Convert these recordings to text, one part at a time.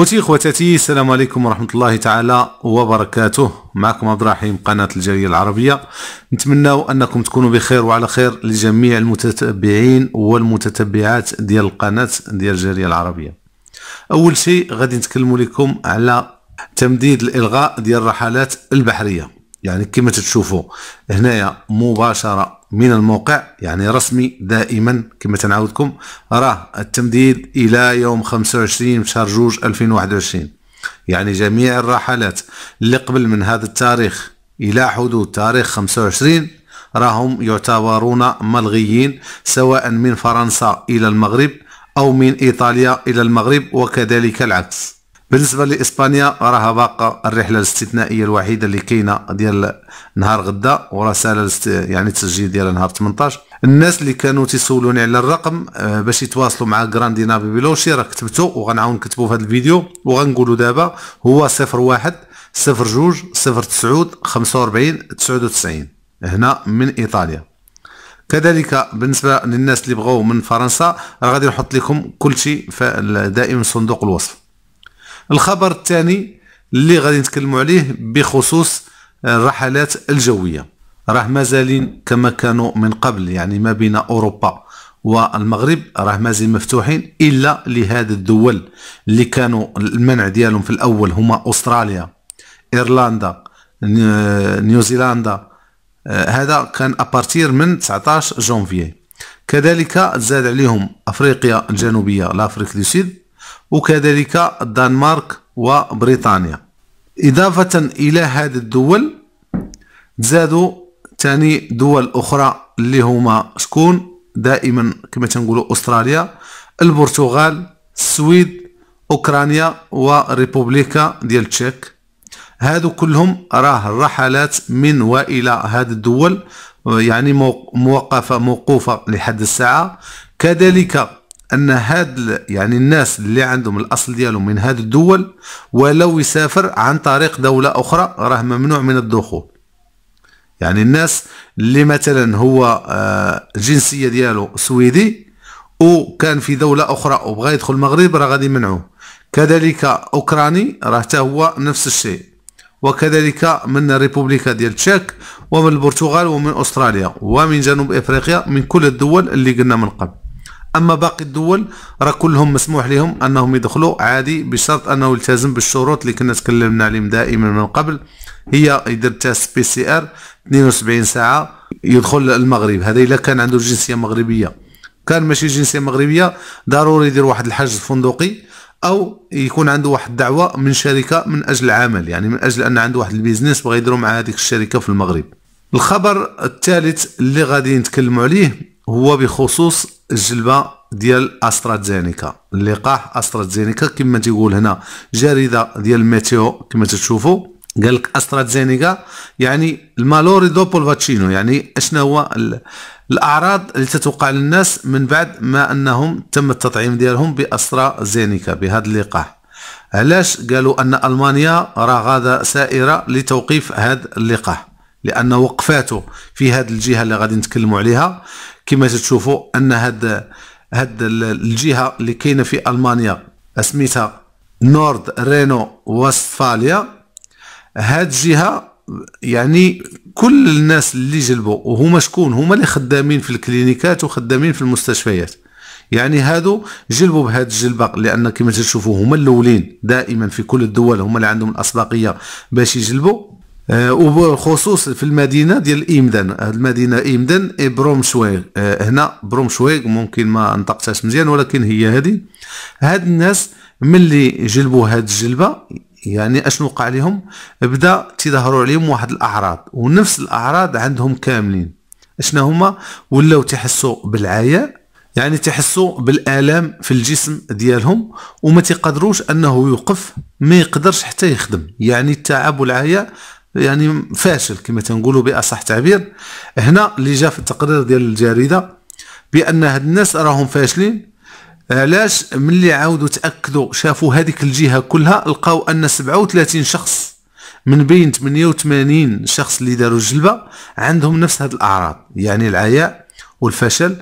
خوتي خواتاتي السلام عليكم ورحمة الله تعالى وبركاته معكم عبد الرحيم قناة الجالية العربية نتمناو أنكم تكونوا بخير وعلى خير لجميع المتتبعين والمتتبعات ديال القناة ديال الجالية العربية أول شيء غادي نتكلموا لكم على تمديد الإلغاء ديال الرحلات البحرية يعني كما تشوفوا هنايا مباشره من الموقع يعني رسمي دائما كما تنعاودكم راه التمديد الى يوم 25 شهر جوج 2021 يعني جميع الرحلات اللي قبل من هذا التاريخ الى حدود تاريخ 25 راهم يعتبرون ملغيين سواء من فرنسا الى المغرب او من ايطاليا الى المغرب وكذلك العكس بالنسبه لاسبانيا راها باقا الرحله الاستثنائيه الوحيده اللي كاينه ديال نهار غدا ورساله يعني تسجيل ديال نهار 18 الناس اللي كانوا تيسولوني على الرقم آه، باش يتواصلوا مع نابي بيلوشي راه كتبته وغنعاون نكتبه في هذا الفيديو وغنقولوا دابا هو 01 02 09 45 99 هنا من ايطاليا كذلك بالنسبه للناس اللي بغاو من فرنسا راه غادي نحط لكم كلشي دائما في صندوق الوصف الخبر الثاني اللي غادي نتكلموا عليه بخصوص الرحلات الجويه راه مازالين كما كانوا من قبل يعني ما بين اوروبا والمغرب راه مازال مفتوحين الا لهذه الدول اللي كانوا المنع ديالهم في الاول هما استراليا ايرلندا نيوزيلندا آه، هذا كان ابارتير من 19 جونفيي كذلك زاد عليهم افريقيا الجنوبيه لافريك دو سيد وكذلك الدنمارك وبريطانيا إضافة إلى هذه الدول زادوا ثاني دول أخرى اللي هما شكون دائما كما تنقولوا أستراليا البرتغال السويد أوكرانيا وريبوبليكا ديال تشيك هادو كلهم راه الرحلات من وإلى هذه الدول يعني موقفة موقوفة لحد الساعة كذلك ان هاد يعني الناس اللي عندهم الاصل ديالهم من هاد الدول ولو يسافر عن طريق دوله اخرى راه ممنوع من الدخول يعني الناس اللي مثلا هو آه، الجنسيه ديالو سويدي وكان في دوله اخرى وبغى يدخل المغرب راه غادي يمنعوه كذلك اوكراني راه حتى هو نفس الشيء وكذلك من الريبوبليكا ديال تشيك ومن البرتغال ومن استراليا ومن جنوب افريقيا من كل الدول اللي قلنا من قبل اما باقي الدول راه كلهم مسموح لهم انهم يدخلوا عادي بشرط انه يلتزم بالشروط اللي كنا تكلمنا عليهم دائما من قبل هي يدير تاس بي سي ار 72 ساعه يدخل المغرب هذا الا كان عنده جنسيه مغربيه كان ماشي جنسيه مغربيه ضروري يدير واحد الحجز فندقي او يكون عنده واحد الدعوه من شركه من اجل العمل يعني من اجل ان عنده واحد البيزنس بغى يديروا مع هذيك الشركه في المغرب الخبر الثالث اللي غادي نتكلموا عليه هو بخصوص الجلبه ديال استرازينيكا اللقاح استرازينيكا كما تيقول هنا جريده ديال ميتيو كما تشوفوا قال لك استرازينيكا يعني المالوري دو بولفاتشينو يعني اشنا هو الاعراض اللي تتوقع للناس من بعد ما انهم تم التطعيم ديالهم باسترازينيكا بهذا اللقاح علاش قالوا ان المانيا راه غاده سائره لتوقيف هذا اللقاح لان وقفاته في هذه الجهه اللي غادي نتكلموا عليها كما تشوفوا ان هذا هذا الجهه اللي كاينه في المانيا اسميتها نورد رينو وستفاليا هاد الجهه يعني كل الناس اللي جلبوا وهما شكون هما اللي خدامين في الكلينيكات وخدامين في المستشفيات يعني هادو جلبوا بهاد الجلبه لان كما تشوفوا هما الاولين دائما في كل الدول هما اللي عندهم الاسبقيه باش يجلبوا آه، وبخصوص في المدينه ديال ايمدان المدينه ايمدان اي برومشويغ آه، هنا برومشويغ ممكن ما نطقتهاش مزيان ولكن هي هذه هاد الناس ملي جلبوا هاد الجلبه يعني اشنو وقع لهم بدا تظهروا عليهم واحد الاعراض ونفس الاعراض عندهم كاملين اشنا هما ولاو تحسوا بالعياء يعني تحسوا بالالام في الجسم ديالهم وما تقدروش انه يوقف ما يقدرش حتى يخدم يعني التعب والعياء يعني فاشل كما تنقولوا باصح تعبير هنا اللي جا في التقرير ديال الجريده بان هاد الناس راهم فاشلين علاش ملي عاودوا تاكدوا شافوا هذيك الجهه كلها لقاو ان 37 شخص من بين 88 شخص اللي داروا الجلبه عندهم نفس هاد الاعراض يعني العياء والفشل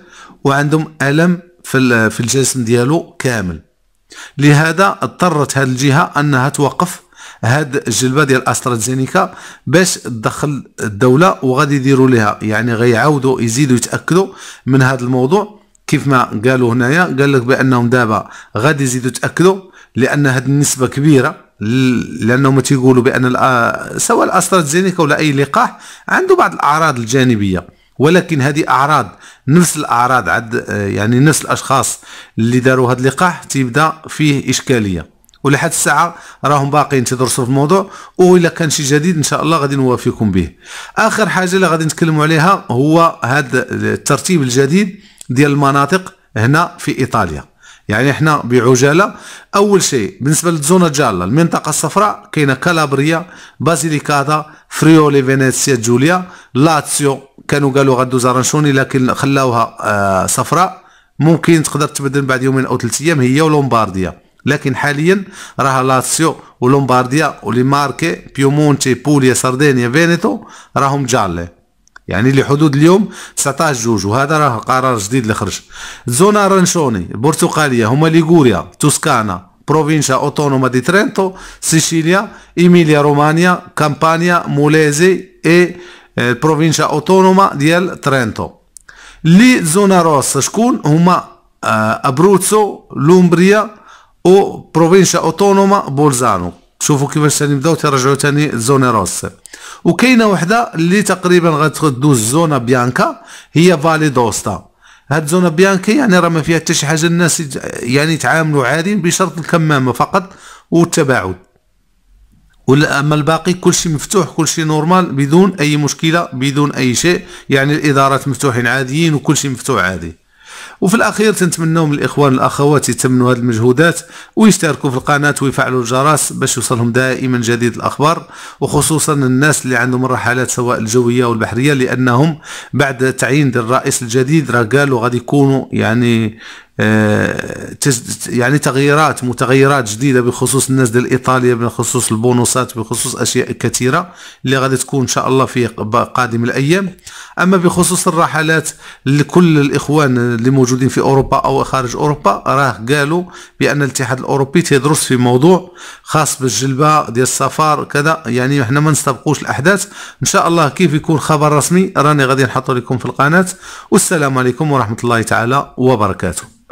وعندهم الم في في الجسم ديالو كامل لهذا اضطرت هذه الجهه انها توقف هاد الجلبه ديال استرازينيكا باش تدخل الدوله وغادي يديروا ليها يعني غيعاودوا يزيدوا يتاكدوا من هذا الموضوع كيف ما قالوا هنايا قال لك بانهم دابا غادي يزيدوا يتاكدوا لان هاد النسبه كبيره لانهم تيقولوا بان آه، سواء الاسترازينيكا ولا اي لقاح عنده بعض الاعراض الجانبيه ولكن هذه اعراض نفس الاعراض عد آه، يعني نفس الاشخاص اللي داروا هذا اللقاح تيبدا فيه اشكاليه ولحد الساعه راهم باقيين تيدرسوا في الموضوع والا كان شي جديد ان شاء الله غادي نوافيكم به اخر حاجه اللي غادي نتكلموا عليها هو هذا الترتيب الجديد ديال المناطق هنا في ايطاليا يعني احنا بعجاله اول شيء بالنسبه للزونه جاله المنطقه الصفراء كاينه كالابريا بازيليكادا فريولي فينيسيا جوليا لاتسيو كانوا قالوا غدوز ارانشوني لكن خلاوها آه صفراء ممكن تقدر تبدل بعد يومين او ثلاث ايام هي ولومبارديا لكن حاليا راها لاتسيو ولومبارديا وليماركي بيومونتي بوليا سردينيا فينيتو راهم جالي يعني لحدود اليوم 19 جوج وهذا راه قرار جديد اللي خرج زونا رانشوني البرتقاليه هما ليغوريا توسكانا بروفينشا اوتونوما دي ترينتو سيسيليا ايميليا رومانيا كامبانيا موليزي اي البروفينشا آه، اوتونوما ديال ترينتو لي زونا روس شكون هما آه، ابروتسو لومبريا وبروفينشا اوتونوما بولزانو شوفوا كيفاش ثاني بداو تيرجعوا ثاني لزون روس وكاينه وحده اللي تقريبا غتدوز زونا بيانكا هي فالي دوستا هاد زونا بيانكا يعني راه ما فيها حتى شي حاجه الناس يعني يتعاملوا عادي بشرط الكمامه فقط والتباعد اما الباقي كلشي مفتوح كلشي نورمال بدون اي مشكله بدون اي شيء يعني الادارات مفتوحين عاديين وكلشي مفتوح عادي وفي الاخير تنتمنوا من الاخوان والاخوات يتمنوا هذه المجهودات ويشتركوا في القناه ويفعلوا الجرس باش يوصلهم دائما جديد الاخبار وخصوصا الناس اللي عندهم الرحلات سواء الجويه والبحريه لانهم بعد تعيين الرئيس الجديد راه قالوا غادي يكونوا يعني آه، يعني تغييرات متغيرات جديده بخصوص الناس ديال ايطاليا بخصوص البونصات بخصوص اشياء كثيره اللي غادي تكون ان شاء الله في قادم الايام اما بخصوص الرحلات لكل الاخوان اللي موجودين في اوروبا او خارج اوروبا راه قالوا بان الاتحاد الاوروبي تيدرس في موضوع خاص بالجلبه ديال السفر كذا يعني احنا ما نستبقوش الاحداث ان شاء الله كيف يكون خبر رسمي راني غادي نحطه لكم في القناه والسلام عليكم ورحمه الله تعالى وبركاته